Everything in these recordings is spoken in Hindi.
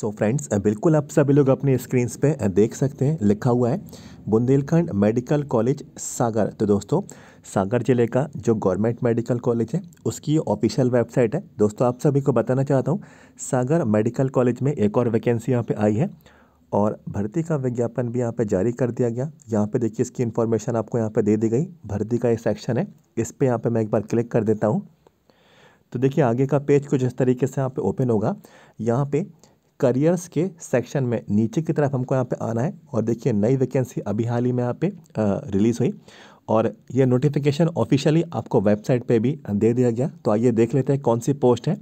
सो फ्रेंड्स बिल्कुल आप सभी लोग अपने स्क्रीन पे देख सकते हैं लिखा हुआ है बुंदेलखंड मेडिकल कॉलेज सागर तो दोस्तों सागर जिले का जो गवर्नमेंट मेडिकल कॉलेज है उसकी ऑफिशियल वेबसाइट है दोस्तों आप सभी को बताना चाहता हूँ सागर मेडिकल कॉलेज में एक और वैकेंसी यहाँ पे आई है और भर्ती का विज्ञापन भी यहाँ पे जारी कर दिया गया यहाँ पे देखिए इसकी इन्फॉर्मेशन आपको यहाँ पे दे दी गई भर्ती का ये सेक्शन है इस पर यहाँ पर मैं एक बार क्लिक कर देता हूँ तो देखिए आगे का पेज कुछ इस तरीके से यहाँ पे ओपन होगा यहाँ पर करियर्स के सेक्शन में नीचे की तरफ हमको यहाँ पे आना है और देखिए नई वैकेंसी अभी हाल ही में यहाँ पे रिलीज़ हुई और ये नोटिफिकेशन ऑफिशियली आपको वेबसाइट पे भी दे दिया गया तो आइए देख लेते हैं कौन सी पोस्ट है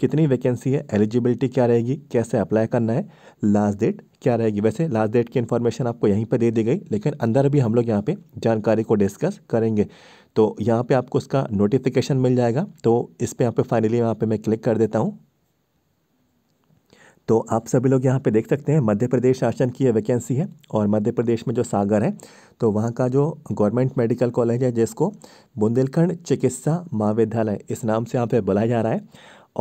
कितनी वैकेंसी है एलिजिबिलिटी क्या रहेगी कैसे अप्लाई करना है लास्ट डेट क्या रहेगी वैसे लास्ट डेट की इन्फॉर्मेशन आपको यहीं पर दे दी गई लेकिन अंदर भी हम लोग यहाँ पर जानकारी को डिस्कस करेंगे तो यहाँ पर आपको उसका नोटिफिकेशन मिल जाएगा तो इस पर यहाँ पर फाइनली यहाँ पर मैं क्लिक कर देता हूँ तो आप सभी लोग यहाँ पे देख सकते हैं मध्य प्रदेश शासन की ये वैकेंसी है और मध्य प्रदेश में जो सागर है तो वहाँ का जो गवर्नमेंट मेडिकल कॉलेज है जिसको बुंदेलखंड चिकित्सा महाविद्यालय इस नाम से यहाँ पे बुलाया जा रहा है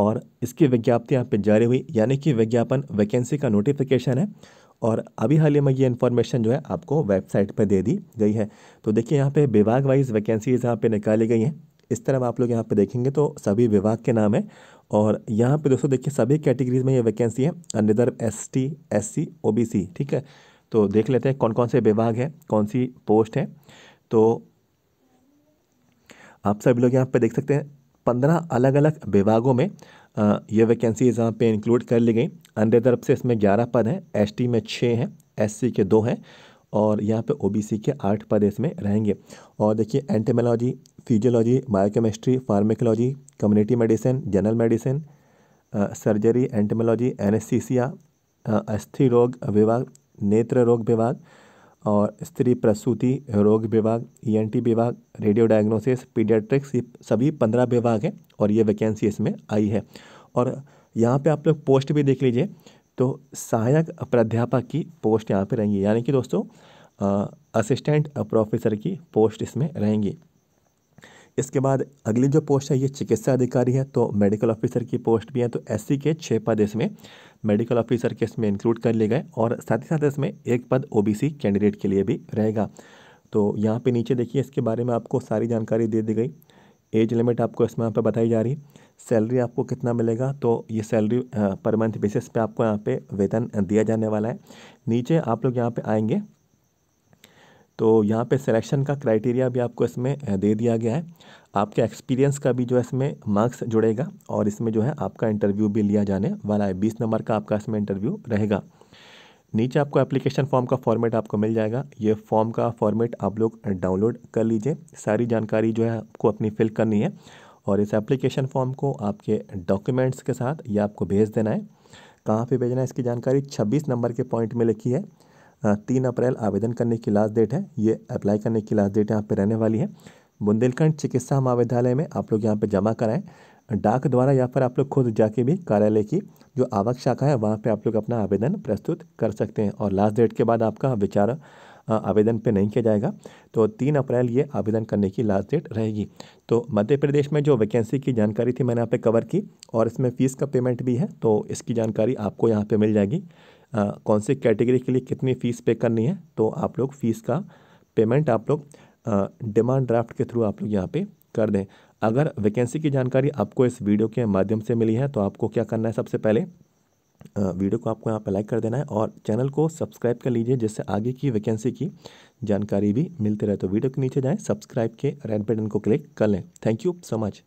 और इसकी विज्ञप्ति यहाँ पे जारी हुई यानी कि विज्ञापन वैकेंसी का नोटिफिकेशन है और अभी हाल ही में ये इन्फॉर्मेशन जो है आपको वेबसाइट पर दे दी गई है तो देखिए यहाँ पर विभाग वाइज वैकेंसीज यहाँ पर निकाली गई हैं इस तरह आप लोग यहाँ पर देखेंगे तो सभी विभाग के नाम है और यहाँ पे दोस्तों देखिए सभी कैटेगरीज में ये वैकेंसी है reserve S T S C O B C ठीक है तो देख लेते हैं कौन कौन से विभाग हैं कौन सी पोस्ट है तो आप सभी लोग यहाँ पे देख सकते हैं पंद्रह अलग अलग विभागों में ये वैकेंसीज यहाँ पे इंक्लूड कर ली गई अंडे तरफ से इसमें ग्यारह पद हैं टी में छः हैं सी के दो हैं और यहाँ पे ओबीसी के आठ पद इसमें रहेंगे और देखिए entomology physiology biochemistry pharmacology community medicine general medicine surgery entomology anaesthesia अस्थि रोग विभाग नेत्र रोग विभाग और स्त्री प्रसूति रोग विभाग ईएनटी e विभाग रेडियो डायग्नोसिस पीडियाट्रिक्स ये सभी पंद्रह विभाग हैं और ये वैकेंसी इसमें आई है और यहाँ पे आप लोग पोस्ट भी देख लीजिए तो सहायक प्राध्यापक की पोस्ट यहाँ पे रहेंगी यानी कि दोस्तों असिस्टेंट uh, प्रोफेसर की पोस्ट इसमें रहेंगी इसके बाद अगली जो पोस्ट है ये चिकित्सा अधिकारी है तो मेडिकल ऑफिसर की पोस्ट भी है तो एस के छः पद इसमें मेडिकल ऑफिसर के इसमें इंक्लूड कर लिए गए और साथ ही साथ इसमें एक पद ओ कैंडिडेट के लिए भी रहेगा तो यहाँ पर नीचे देखिए इसके बारे में आपको सारी जानकारी दे दी गई एज लिमिट आपको इसमें यहाँ पर बताई जा रही सैलरी आपको कितना मिलेगा तो ये सैलरी पर मंथ बेसिस पे आपको यहाँ पे वेतन दिया जाने वाला है नीचे आप लोग यहाँ पे आएंगे तो यहाँ पे सिलेक्शन का क्राइटेरिया भी आपको इसमें दे दिया गया है आपके एक्सपीरियंस का भी जो है इसमें मार्क्स जुड़ेगा और इसमें जो है आपका इंटरव्यू भी लिया जाने वाला है बीस नंबर का आपका इसमें इंटरव्यू रहेगा नीचे आपको एप्लीकेशन फॉर्म का फॉर्मेट आपको मिल जाएगा ये फॉर्म का फॉर्मेट आप लोग डाउनलोड कर लीजिए सारी जानकारी जो है आपको अपनी फिल करनी है और इस एप्लीकेशन फॉर्म को आपके डॉक्यूमेंट्स के साथ ये आपको भेज देना है कहाँ पे भेजना है इसकी जानकारी 26 नंबर के पॉइंट में लिखी है तीन अप्रैल आवेदन करने की लास्ट डेट है ये अप्लाई करने की लास्ट डेट यहाँ पे रहने वाली है बुंदेलखंड चिकित्सा महाविद्यालय में आप लोग यहाँ पे जमा कराएं डाक द्वारा यहाँ पर आप लोग खुद जाके भी कार्यालय की जो आवक शाखा है वहाँ पे आप लोग अपना आवेदन प्रस्तुत कर सकते हैं और लास्ट डेट के बाद आपका विचार आवेदन पे नहीं किया जाएगा तो तीन अप्रैल ये आवेदन करने की लास्ट डेट रहेगी तो मध्य प्रदेश में जो वैकेंसी की जानकारी थी मैंने यहाँ पे कवर की और इसमें फ़ीस का पेमेंट भी है तो इसकी जानकारी आपको यहाँ पे मिल जाएगी आ, कौन से कैटेगरी के लिए कितनी फ़ीस पे करनी है तो आप लोग फ़ीस का पेमेंट आप लोग डिमांड ड्राफ्ट के थ्रू आप लोग यहाँ पे कर दें अगर वैकेंसी की जानकारी आपको इस वीडियो के माध्यम से मिली है तो आपको क्या करना है सबसे पहले वीडियो को आपको यहाँ पर लाइक कर देना है और चैनल को सब्सक्राइब कर लीजिए जिससे आगे की वैकेंसी की जानकारी भी मिलती रहे तो वीडियो के नीचे जाएँ सब्सक्राइब के रेड बटन को क्लिक कर लें थैंक यू सो मच